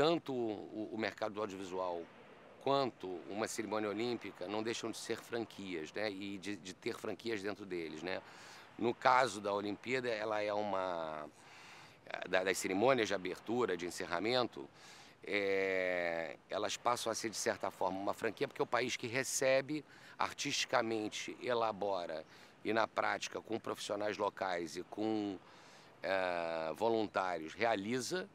tanto o, o mercado do audiovisual quanto uma cerimônia olímpica não deixam de ser franquias, né? E de, de, ter franquias dentro deles, né? No caso da Olimpíada, ela é uma eh, das cerimônias de abertura, de encerramento, é, elas passam a ser de certa forma uma franquia porque é o país que recebe, artisticamente elabora e na prática com profissionais locais e com é, voluntários realiza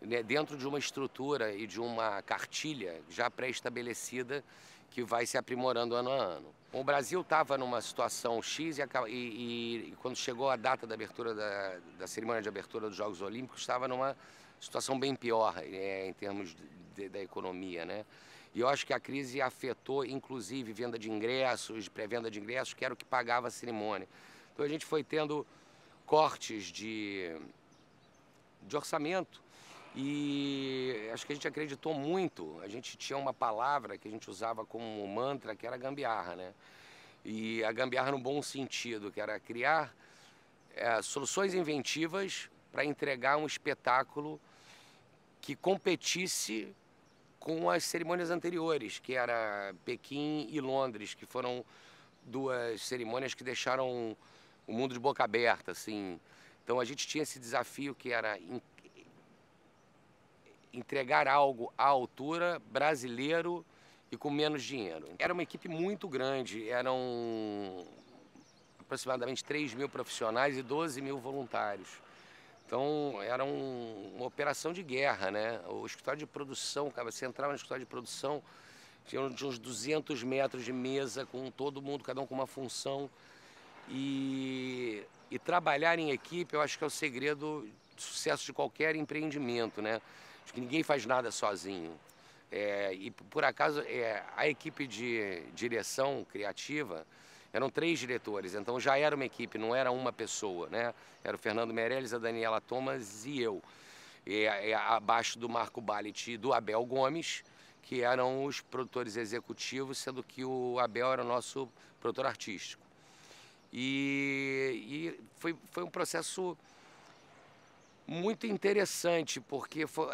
né, dentro de uma estrutura e de uma cartilha já pré-estabelecida que vai se aprimorando ano a ano. O Brasil estava numa situação X e, e, e, quando chegou a data da abertura da, da cerimônia de abertura dos Jogos Olímpicos estava numa situação bem pior é, em termos de, da economia, né? E eu acho que a crise afetou, inclusive, venda de ingressos, pré-venda de ingressos, que era o que pagava a cerimônia. Então a gente foi tendo cortes de, de orçamento e acho que a gente acreditou muito. A gente tinha uma palavra que a gente usava como mantra, que era gambiarra, né? E a gambiarra no bom sentido, que era criar é, soluções inventivas para entregar um espetáculo que competisse com as cerimônias anteriores, que era Pequim e Londres, que foram duas cerimônias que deixaram o mundo de boca aberta, assim. Então a gente tinha esse desafio que era entregar algo à altura brasileiro e com menos dinheiro. Era uma equipe muito grande, eram aproximadamente 3 mil profissionais e 12 mil voluntários. Então era um, uma operação de guerra, né? O escritório de produção, cara, você entrava no escritório de produção, tinha uns 200 metros de mesa com todo mundo, cada um com uma função. E, e trabalhar em equipe eu acho que é o segredo do sucesso de qualquer empreendimento, né? que ninguém faz nada sozinho. É, e por acaso, é, a equipe de direção criativa eram três diretores, então já era uma equipe, não era uma pessoa, né? Era o Fernando Meirelles, a Daniela Thomas e eu. E, e, abaixo do Marco Ballet e do Abel Gomes, que eram os produtores executivos, sendo que o Abel era o nosso produtor artístico. E, e foi, foi um processo muito interessante, porque foi,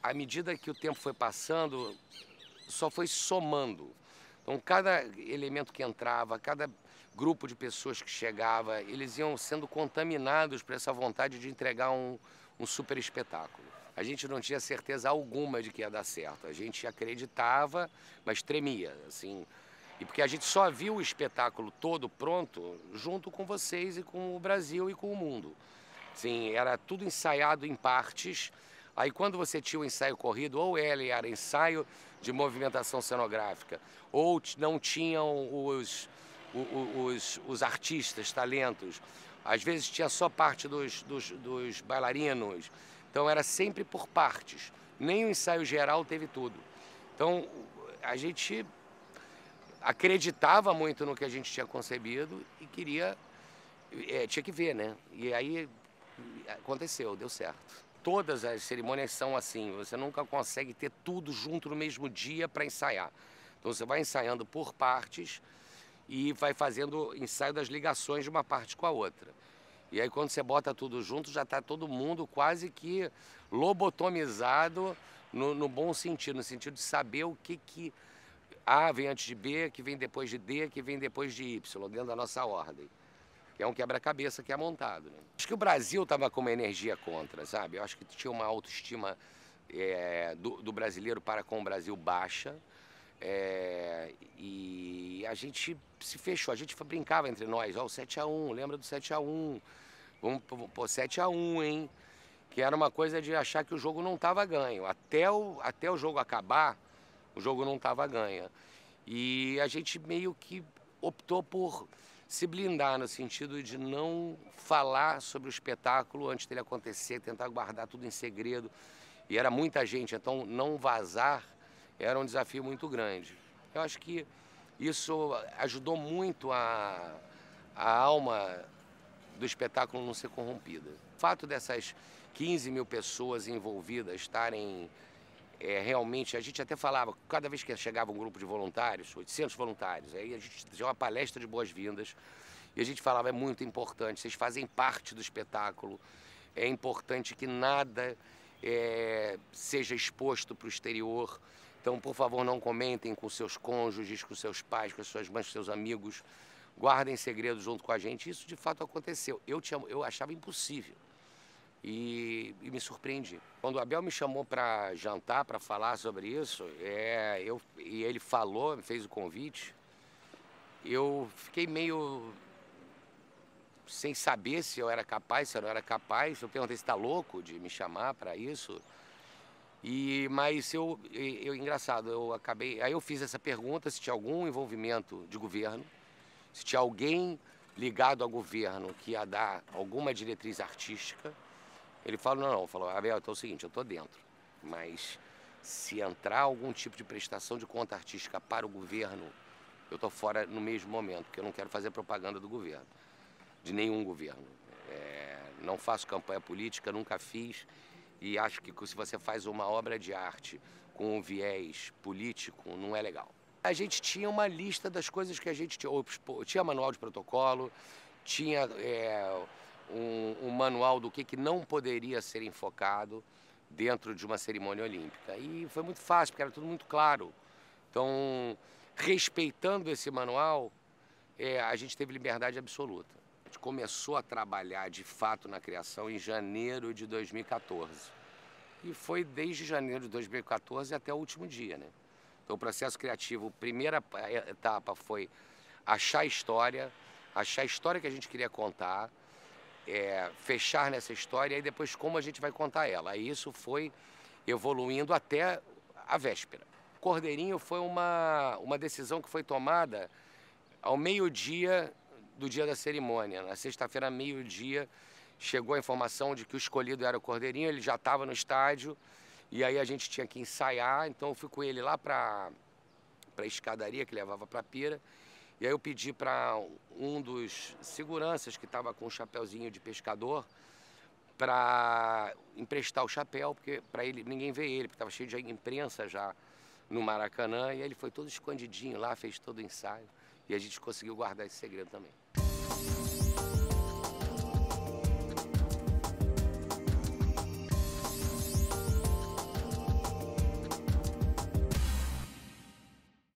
à medida que o tempo foi passando, só foi somando. Então, cada elemento que entrava, cada grupo de pessoas que chegava, eles iam sendo contaminados por essa vontade de entregar um, um super espetáculo. A gente não tinha certeza alguma de que ia dar certo. A gente acreditava, mas tremia, assim. E porque a gente só viu o espetáculo todo pronto junto com vocês e com o Brasil e com o mundo. Sim, era tudo ensaiado em partes. Aí quando você tinha o ensaio corrido, ou ele era ensaio de movimentação cenográfica, ou não tinham os, os, os artistas, talentos. Às vezes tinha só parte dos, dos, dos bailarinos. Então era sempre por partes. Nem o ensaio geral teve tudo. Então a gente acreditava muito no que a gente tinha concebido e queria. É, tinha que ver, né? E aí ah, aconteceu, deu certo. Todas as cerimônias são assim, você nunca consegue ter tudo junto no mesmo dia para ensaiar. Então você vai ensaiando por partes e vai fazendo ensaio das ligações de uma parte com a outra. E aí quando você bota tudo junto, já está todo mundo quase que lobotomizado no, no, bom sentido, no sentido de saber o que, que A vem antes de B, que vem depois de D, que vem depois de Y, dentro da nossa ordem é um quebra-cabeça que é montado. Né? Acho que o Brasil estava com uma energia contra, sabe? Eu acho que tinha uma autoestima é, do, do, brasileiro para com o Brasil baixa. É, e a gente se fechou, a gente brincava entre nós, ó, o 7x1, lembra do 7x1? Vamos pô, 7x1, hein? Que era uma coisa de achar que o jogo não estava ganho. Até o, até o jogo acabar, o jogo não estava ganho. E a gente meio que optou por se blindar no sentido de não falar sobre o espetáculo antes dele acontecer, tentar guardar tudo em segredo. E era muita gente, então não vazar era um desafio muito grande. Eu acho que isso ajudou muito a, a alma do espetáculo não ser corrompida. O fato dessas 15 mil pessoas envolvidas estarem é, realmente, a gente até falava, cada vez que chegava um grupo de voluntários, 800 voluntários, aí a gente tinha uma palestra de boas-vindas e a gente falava, é muito importante, vocês fazem parte do espetáculo, é importante que nada é, seja exposto para o exterior, então, por favor, não comentem com seus cônjuges, com seus pais, com suas mães, com seus amigos, guardem segredo junto com a gente. Isso, de fato, aconteceu. Eu, tinha, eu achava impossível. E, e, me surpreendi. Quando o Abel me chamou para jantar, para falar sobre isso, é, eu, e ele falou, me fez o convite, eu fiquei meio sem saber se eu era capaz, se eu não era capaz. Eu perguntei se está louco de me chamar para isso. E, mas eu, eu, engraçado, eu acabei. Aí eu fiz essa pergunta se tinha algum envolvimento de governo, se tinha alguém ligado ao governo que ia dar alguma diretriz artística. Ele falou, não, não, falou, Abel, então é o seguinte, eu estou dentro, mas se entrar algum tipo de prestação de conta artística para o governo, eu estou fora no mesmo momento, porque eu não quero fazer propaganda do governo, de nenhum governo. É, não faço campanha política, nunca fiz, e acho que se você faz uma obra de arte com um viés político, não é legal. A gente tinha uma lista das coisas que a gente tinha, tinha manual de protocolo, tinha... É, um, um manual do que, que não poderia ser enfocado dentro de uma cerimônia olímpica. E foi muito fácil, porque era tudo muito claro. Então, respeitando esse manual, é, a gente teve liberdade absoluta. A gente começou a trabalhar de fato na criação em janeiro de 2014. E foi desde janeiro de 2014 até o último dia, né? Então, o processo criativo, primeira é, etapa foi achar a história, achar a história que a gente queria contar, é, fechar nessa história e depois como a gente vai contar ela. Aí isso foi evoluindo até a véspera. Cordeirinho foi uma, uma decisão que foi tomada ao meio-dia do dia da cerimônia. Na sexta-feira, meio-dia, chegou a informação de que o escolhido era o Cordeirinho, ele já estava no estádio, e aí a gente tinha que ensaiar, então eu fui com ele lá para a escadaria que levava para a pira, e aí eu pedi para um dos seguranças que estava com um chapéuzinho de pescador para emprestar o chapéu, porque para ele ninguém vê ele, porque estava cheio de imprensa já no Maracanã, e aí ele foi todo escondidinho lá, fez todo o ensaio, e a gente conseguiu guardar esse segredo também.